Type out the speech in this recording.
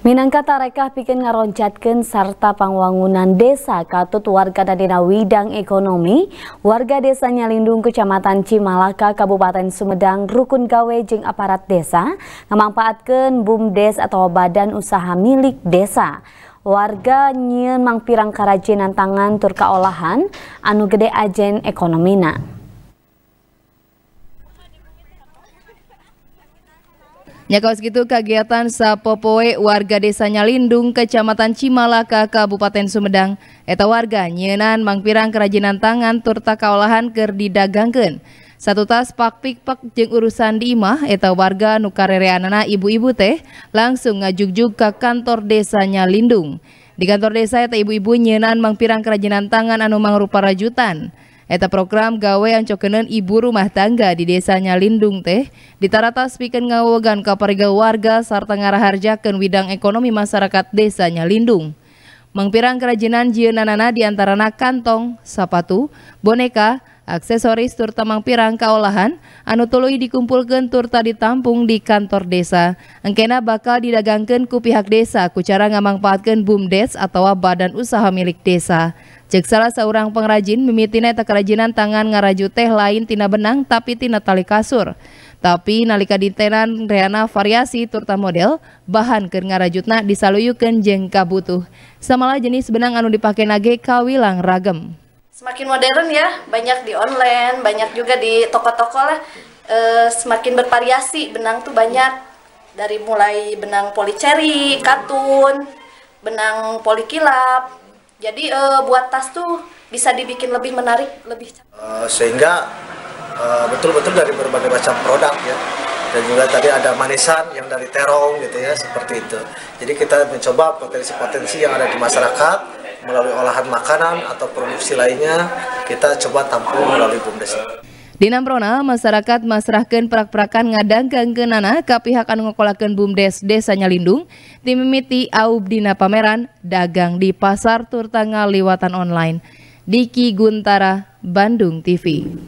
Minangkata rekah bikin ngaroncatkan serta pangwangunan desa katut warga Nadina Widang Ekonomi, warga desa lindung Kecamatan Cimalaka, Kabupaten Sumedang, Rukun Gawe jeng aparat desa, ngemampaatkan BUMDes atau Badan Usaha Milik Desa. Warga nyien mang karajinan tangan turka olahan, anu gede ajen ekonomina. Nyakaus segitu kegiatan Sapopoe warga desanya Lindung kecamatan Cimalaka, Kabupaten Sumedang. Eta warga nyenan mangpirang kerajinan tangan turta kaolahan ker didagangkan. Satu tas pak pik pak jeng urusan di imah, eta warga nukarereanana ibu-ibu teh langsung ngajuk-juk ke kantor desanya Lindung Di kantor desa eta ibu-ibu nyenan mangpirang kerajinan tangan anu mangrupa rajutan. Eta program gawe yang cokenen ibu rumah tangga di desanya Lindung teh ditaratas piken ngawegan kapariga warga sarta ngaraharjakan widang ekonomi masyarakat desanya Lindung. Mengpirang kerajinan jiunanana diantarana kantong, sepatu, boneka, Aksesoris turta mangpirang kaolahan, anu tuluy dikumpulkan turta ditampung di kantor desa. Engkena bakal didagangkan ku pihak desa ku cara ngamangpaatkan BUMDes atau badan usaha milik desa. Cek salah seorang pengrajin mimitina eta kerajinan tangan ngaraju teh lain tina benang tapi tina tali kasur. Tapi nalika ditenan reana variasi turta model, bahan keur ngarajutna disaluyukeun jeung kabutuh. Samalah jenis benang anu dipakai nage kawilang ragem semakin modern ya banyak di online banyak juga di toko-toko lah e, semakin bervariasi benang tuh banyak dari mulai benang policeri katun benang polikilap jadi e, buat tas tuh bisa dibikin lebih menarik lebih uh, sehingga betul-betul dari berbagai macam produk ya dan juga tadi ada manisan yang dari terong gitu ya seperti itu jadi kita mencoba potensi-potensi yang ada di masyarakat melalui olahan makanan atau produksi lainnya kita coba tampung melalui BUMDES. Di Namprona, masyarakat masrahkan perak-perakan ngadang kenana ke pihak yang ngokolakeun BUMDes Desa Nyalindung timimiti aub dina pameran dagang di pasar Turtanga liwatan online. Diki Guntara, Bandung TV.